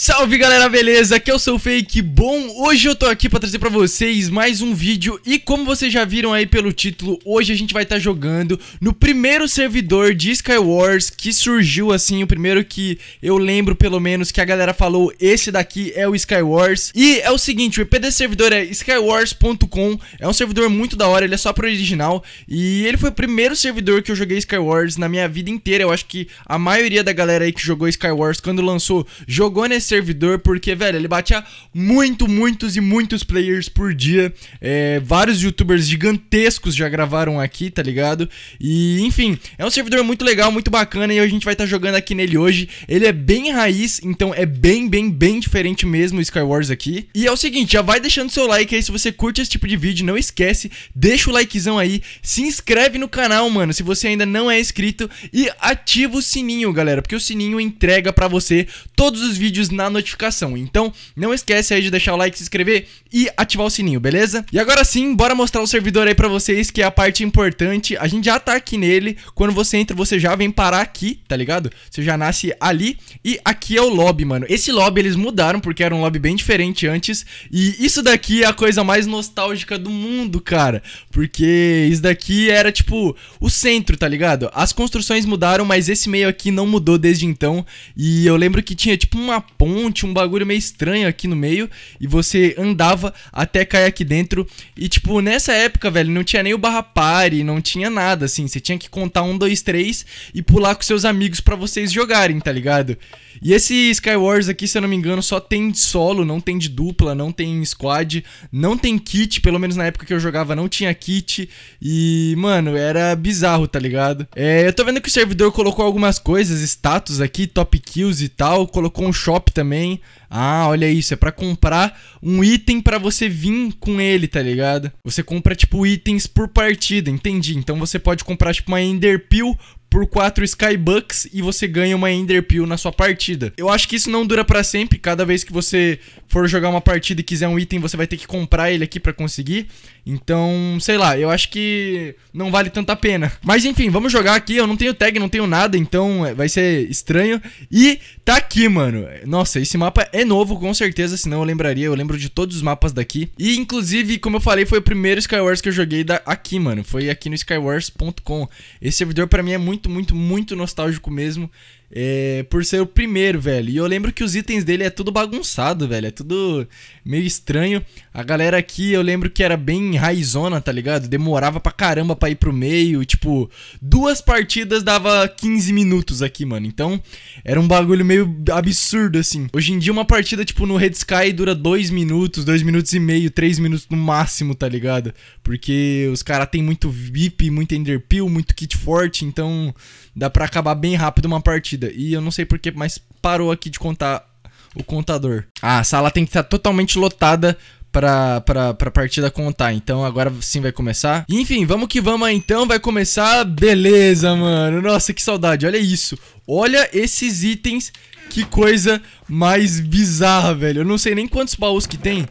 Salve galera, beleza? Aqui é o Seu Fake Bom. Hoje eu tô aqui pra trazer pra vocês mais um vídeo e como vocês já viram aí pelo título, hoje a gente vai estar tá jogando no primeiro servidor de Skywars que surgiu assim, o primeiro que eu lembro pelo menos que a galera falou, esse daqui é o Skywars. E é o seguinte, o IP desse servidor é skywars.com, é um servidor muito da hora, ele é só pro original e ele foi o primeiro servidor que eu joguei Skywars na minha vida inteira. Eu acho que a maioria da galera aí que jogou Skywars quando lançou, jogou nesse servidor, porque, velho, ele batia muito, muitos e muitos players por dia. É, vários youtubers gigantescos já gravaram aqui, tá ligado? E, enfim, é um servidor muito legal, muito bacana, e a gente vai estar tá jogando aqui nele hoje. Ele é bem raiz, então é bem, bem, bem diferente mesmo o Skywars aqui. E é o seguinte, já vai deixando seu like aí se você curte esse tipo de vídeo, não esquece, deixa o likezão aí, se inscreve no canal, mano, se você ainda não é inscrito, e ativa o sininho, galera, porque o sininho entrega pra você todos os vídeos na notificação. Então, não esquece aí de deixar o like, se inscrever e ativar o sininho, beleza? E agora sim, bora mostrar o servidor aí pra vocês, que é a parte importante. A gente já tá aqui nele. Quando você entra, você já vem parar aqui, tá ligado? Você já nasce ali. E aqui é o lobby, mano. Esse lobby eles mudaram, porque era um lobby bem diferente antes. E isso daqui é a coisa mais nostálgica do mundo, cara. Porque isso daqui era, tipo, o centro, tá ligado? As construções mudaram, mas esse meio aqui não mudou desde então. E eu lembro que tinha, tipo, uma ponte, um bagulho meio estranho aqui no meio. E você andava até cair aqui dentro. E, tipo, nessa época, velho, não tinha nem o barra pare, não tinha nada, assim. Você tinha que contar um, dois, três e pular com seus amigos para vocês jogarem, tá ligado? E esse Skywars aqui, se eu não me engano, só tem solo, não tem de dupla, não tem squad, não tem kit, pelo menos na época que eu jogava não tinha kit. E, mano, era bizarro, tá ligado? É, eu tô vendo que o servidor colocou algumas coisas, status aqui, top kills e tal, colocou um shop também. Ah, olha isso, é para comprar um item para você vir com ele, tá ligado? Você compra, tipo, itens por partida, entendi. Então você pode comprar, tipo, uma Ender Pill por 4 Skybucks e você ganha uma Ender Peel na sua partida. Eu acho que isso não dura para sempre, cada vez que você for jogar uma partida e quiser um item, você vai ter que comprar ele aqui para conseguir. Então, sei lá, eu acho que não vale tanta pena. Mas enfim, vamos jogar aqui, eu não tenho tag, não tenho nada, então é, vai ser estranho. E tá aqui, mano. Nossa, esse mapa é novo, com certeza, senão eu lembraria, eu lembro de todos os mapas daqui. E inclusive, como eu falei, foi o primeiro Skywars que eu joguei da... aqui, mano. Foi aqui no skywars.com. Esse servidor para mim é muito muito, muito nostálgico mesmo. É, por ser o primeiro, velho. E eu lembro que os itens dele é tudo bagunçado, velho. É tudo meio estranho. A galera aqui, eu lembro que era bem raizona, tá ligado? Demorava pra caramba pra ir pro meio. Tipo, duas partidas dava 15 minutos aqui, mano. Então, era um bagulho meio absurdo, assim. Hoje em dia, uma partida, tipo, no Red Sky dura 2 minutos, 2 minutos e meio, 3 minutos no máximo, tá ligado? Porque os caras tem muito VIP, muito Enderpeel, muito kit forte. Então, dá pra acabar bem rápido uma partida. E eu não sei porquê, mas parou aqui de contar o contador. Ah, a sala tem que estar totalmente lotada pra, pra, pra partida contar. Então agora sim vai começar. Enfim, vamos que vamos então. Vai começar. Beleza, mano. Nossa, que saudade. Olha isso. Olha esses itens. Que coisa mais bizarra, velho. Eu não sei nem quantos baús que tem.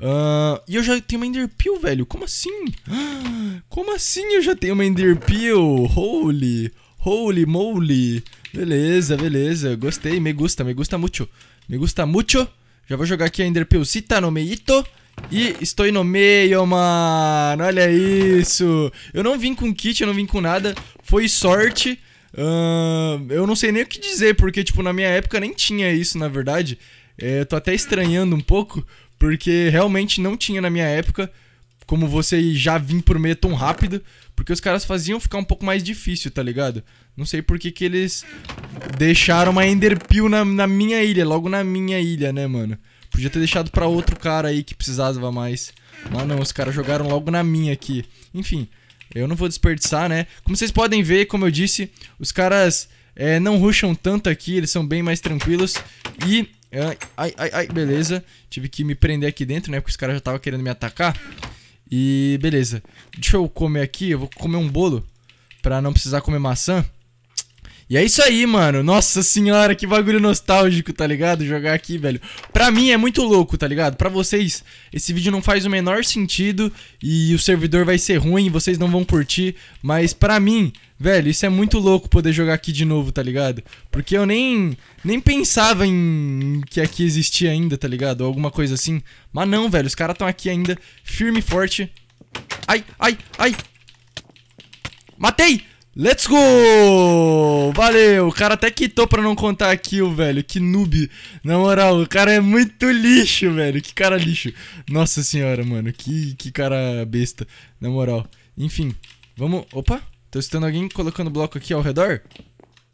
Uh, e eu já tenho uma Enderpeel, velho. Como assim? Como assim eu já tenho uma Enderpeel? Holy. Holy moly. Beleza, beleza. Gostei. Me gusta, me gusta muito. Me gusta muito. Já vou jogar aqui a Ender no meito. E estou no meio, mano. Olha isso. Eu não vim com kit, eu não vim com nada. Foi sorte. Uh, eu não sei nem o que dizer, porque, tipo, na minha época nem tinha isso, na verdade. É, eu tô até estranhando um pouco, porque realmente não tinha na minha época como você já vir por meio tão rápido, porque os caras faziam ficar um pouco mais difícil, tá ligado? Não sei por que que eles deixaram uma Enderpeel na, na minha ilha, logo na minha ilha, né, mano? Podia ter deixado pra outro cara aí que precisava mais. Mas não, os caras jogaram logo na minha aqui. Enfim, eu não vou desperdiçar, né? Como vocês podem ver, como eu disse, os caras é, não rusham tanto aqui, eles são bem mais tranquilos. E... É, ai, ai, ai, beleza. Tive que me prender aqui dentro, né? Porque os caras já estavam querendo me atacar. E beleza. Deixa eu comer aqui, eu vou comer um bolo para não precisar comer maçã. E é isso aí, mano. Nossa senhora, que bagulho nostálgico, tá ligado? Jogar aqui, velho. Pra mim é muito louco, tá ligado? Pra vocês, esse vídeo não faz o menor sentido e o servidor vai ser ruim, vocês não vão curtir. Mas pra mim, velho, isso é muito louco poder jogar aqui de novo, tá ligado? Porque eu nem, nem pensava em que aqui existia ainda, tá ligado? Ou alguma coisa assim. Mas não, velho, os caras estão aqui ainda, firme e forte. Ai, ai, ai. Matei! Let's go! Valeu! O cara até quitou pra não contar aqui o velho. Que noob. Na moral, o cara é muito lixo, velho. Que cara lixo. Nossa senhora, mano. Que, que cara besta. Na moral. Enfim, vamos. Opa! Tô escutando alguém colocando bloco aqui ao redor? Que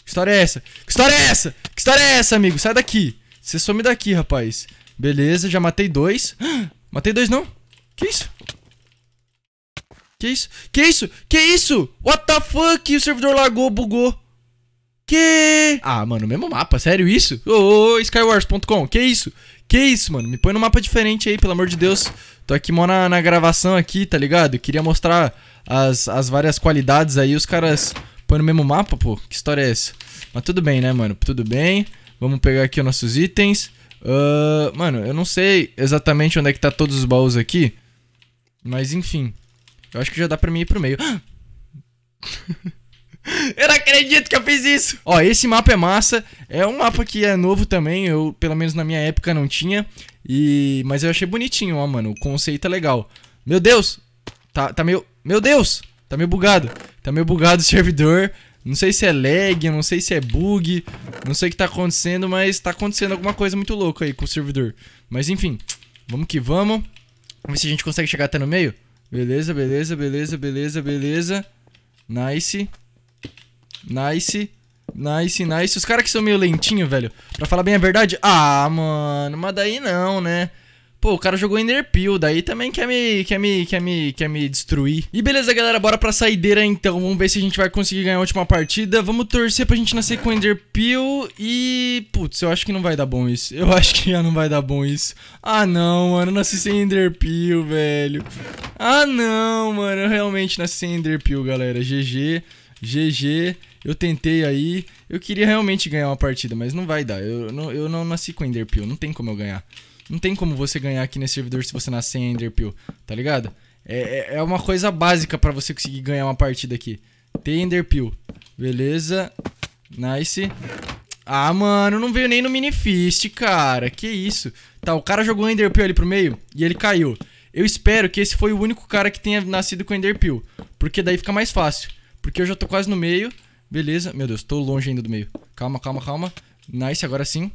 história é essa? Que história é essa? Que história é essa, amigo? Sai daqui. Você some daqui, rapaz. Beleza, já matei dois. Matei dois, não? Que isso? Que isso? Que isso? Que isso? What the fuck? O servidor lagou, bugou. Que? Ah, mano, mesmo mapa, sério isso? Ô, oh, oh, skywars.com, que isso? Que isso, mano? Me põe num mapa diferente aí, pelo amor de Deus. Tô aqui mó na, na gravação aqui, tá ligado? queria mostrar as, as várias qualidades aí, os caras põem no mesmo mapa, pô. Que história é essa? Mas tudo bem, né, mano? Tudo bem. Vamos pegar aqui os nossos itens. Uh, mano, eu não sei exatamente onde é que tá todos os baús aqui. Mas enfim. Eu acho que já dá pra mim ir pro meio. eu não acredito que eu fiz isso! Ó, esse mapa é massa. É um mapa que é novo também. Eu, pelo menos na minha época, não tinha. E... Mas eu achei bonitinho, ó, mano. O conceito é legal. Meu Deus! Tá, tá meio... Meu Deus! Tá meio bugado. Tá meio bugado o servidor. Não sei se é lag, não sei se é bug. Não sei o que tá acontecendo, mas tá acontecendo alguma coisa muito louca aí com o servidor. Mas enfim, vamos que vamos. Vamos ver se a gente consegue chegar até no meio. Beleza, beleza, beleza, beleza, beleza. Nice. Nice. Nice, nice. Os caras que são meio lentinho, velho. Pra falar bem a verdade. Ah, mano, mas daí não, né? Pô, o cara jogou Enderpeel, daí também quer me, quer me, quer me, quer me destruir. E beleza, galera, bora pra saideira então. Vamos ver se a gente vai conseguir ganhar a última partida. Vamos torcer pra gente nascer com Enderpeel e... Putz, eu acho que não vai dar bom isso. Eu acho que já não vai dar bom isso. Ah, não, mano, eu nasci sem Enderpeel, velho. Ah, não, mano. Eu realmente nasci sem Enderpeel, galera. GG, GG. Eu tentei aí. Eu queria realmente ganhar uma partida, mas não vai dar. Eu não, eu não nasci com Enderpeel. Não tem como eu ganhar. Não tem como você ganhar aqui nesse servidor se você nascer em Enderpeel, tá ligado? É, é, é uma coisa básica pra você conseguir ganhar uma partida aqui. Tem Enderpeel. Beleza. Nice. Ah, mano, não veio nem no mini fist, cara. Que isso. Tá, o cara jogou Enderpeel ali pro meio e ele caiu. Eu espero que esse foi o único cara que tenha nascido com Enderpeel. Porque daí fica mais fácil. Porque eu já tô quase no meio. Beleza. Meu Deus, tô longe ainda do meio. Calma, calma, calma. Nice, agora sim.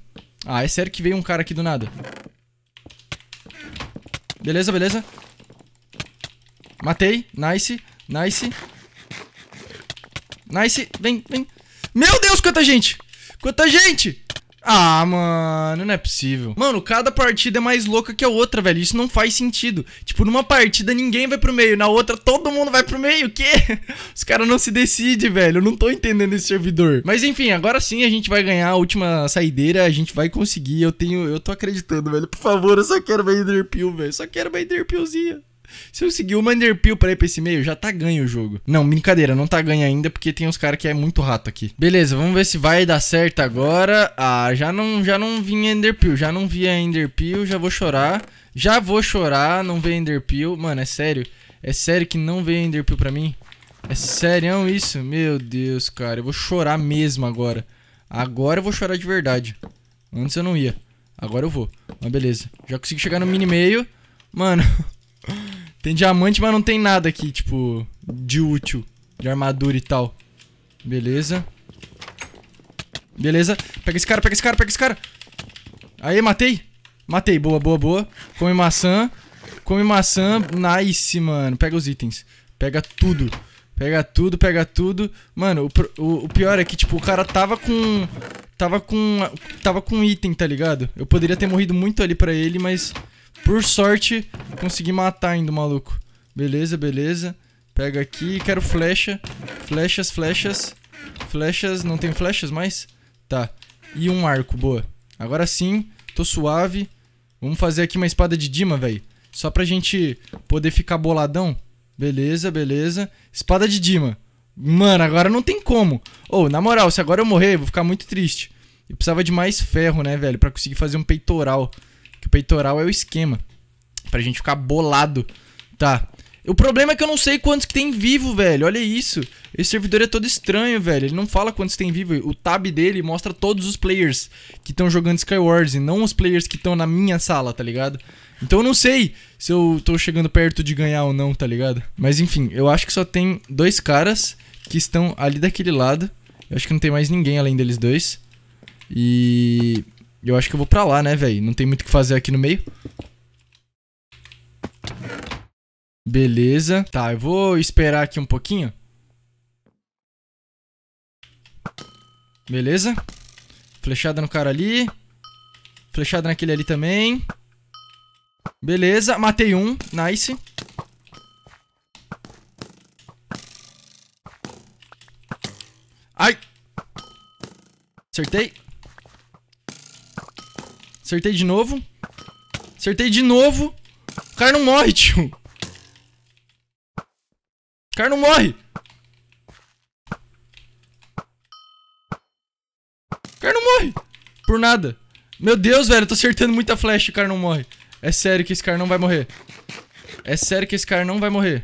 Ah, é sério que veio um cara aqui do nada. Beleza, beleza. Matei. Nice, nice. Nice. Vem, vem. Meu Deus, quanta gente! Quanta gente! Ah, mano, não é possível. Mano, cada partida é mais louca que a outra, velho. Isso não faz sentido. Tipo, numa partida ninguém vai pro meio, na outra todo mundo vai pro meio. O quê? Os caras não se decidem, velho. Eu não tô entendendo esse servidor. Mas enfim, agora sim a gente vai ganhar a última saideira. A gente vai conseguir. Eu tenho. Eu tô acreditando, velho. Por favor, eu só quero uma Ender velho. Só quero uma Ender se eu seguir o Manderpeel pra ir pra esse meio, já tá ganho o jogo. Não, brincadeira, não tá ganho ainda, porque tem uns caras que é muito rato aqui. Beleza, vamos ver se vai dar certo agora. Ah, já não, já não vinha Enderpeel, já não via Enderpeel, já vou chorar. Já vou chorar, não veio Enderpeel. Mano, é sério. É sério que não veio Enderpeel pra mim? É sério isso? Meu Deus, cara. Eu vou chorar mesmo agora. Agora eu vou chorar de verdade. Antes eu não ia. Agora eu vou. Mas beleza. Já consegui chegar no mini meio. Mano. Tem diamante, mas não tem nada aqui, tipo, de útil. De armadura e tal. Beleza. Beleza. Pega esse cara, pega esse cara, pega esse cara. Aí, matei. Matei. Boa, boa, boa. Come maçã. Come maçã. Nice, mano. Pega os itens. Pega tudo. Pega tudo, pega tudo. Mano, o, o, o pior é que, tipo, o cara tava com... Tava com... Tava com item, tá ligado? Eu poderia ter morrido muito ali pra ele, mas... Por sorte, consegui matar ainda o maluco. Beleza, beleza. Pega aqui, quero flecha. Flechas, flechas. Flechas, não tem flechas mais? Tá. E um arco, boa. Agora sim, tô suave. Vamos fazer aqui uma espada de Dima, velho. Só pra gente poder ficar boladão. Beleza, beleza. Espada de Dima. Mano, agora não tem como. Ô, oh, na moral, se agora eu morrer, eu vou ficar muito triste. Eu precisava de mais ferro, né, velho? Pra conseguir fazer um peitoral peitoral é o esquema. Pra gente ficar bolado. Tá. O problema é que eu não sei quantos que tem vivo, velho. Olha isso. Esse servidor é todo estranho, velho. Ele não fala quantos tem vivo. O tab dele mostra todos os players que estão jogando Skywars e não os players que estão na minha sala, tá ligado? Então eu não sei se eu tô chegando perto de ganhar ou não, tá ligado? Mas enfim, eu acho que só tem dois caras que estão ali daquele lado. Eu acho que não tem mais ninguém além deles dois. E eu acho que eu vou pra lá, né, velho? Não tem muito o que fazer aqui no meio. Beleza. Tá, eu vou esperar aqui um pouquinho. Beleza. Flechada no cara ali. Flechada naquele ali também. Beleza, matei um. Nice. Ai! Acertei. Acertei de novo. Acertei de novo. O cara não morre, tio. O cara não morre. O cara não morre. Por nada. Meu Deus, velho, eu tô acertando muita flecha e o cara não morre. É sério que esse cara não vai morrer. É sério que esse cara não vai morrer.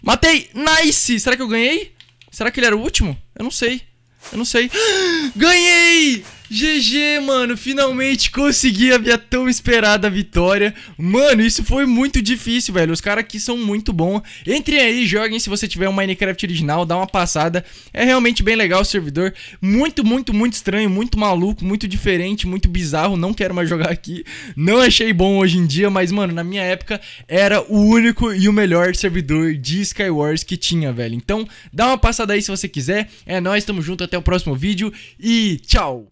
Matei! Nice! Será que eu ganhei? Será que ele era o último? Eu não sei. Eu não sei. Ganhei! GG, mano, finalmente consegui a minha tão esperada vitória. Mano, isso foi muito difícil, velho. Os caras aqui são muito bons. Entrem aí, joguem se você tiver um Minecraft original, dá uma passada. É realmente bem legal o servidor. Muito, muito, muito estranho, muito maluco, muito diferente, muito bizarro. Não quero mais jogar aqui. Não achei bom hoje em dia, mas, mano, na minha época era o único e o melhor servidor de Skywars que tinha, velho. Então, dá uma passada aí se você quiser. É nóis, tamo junto, até o próximo vídeo e tchau!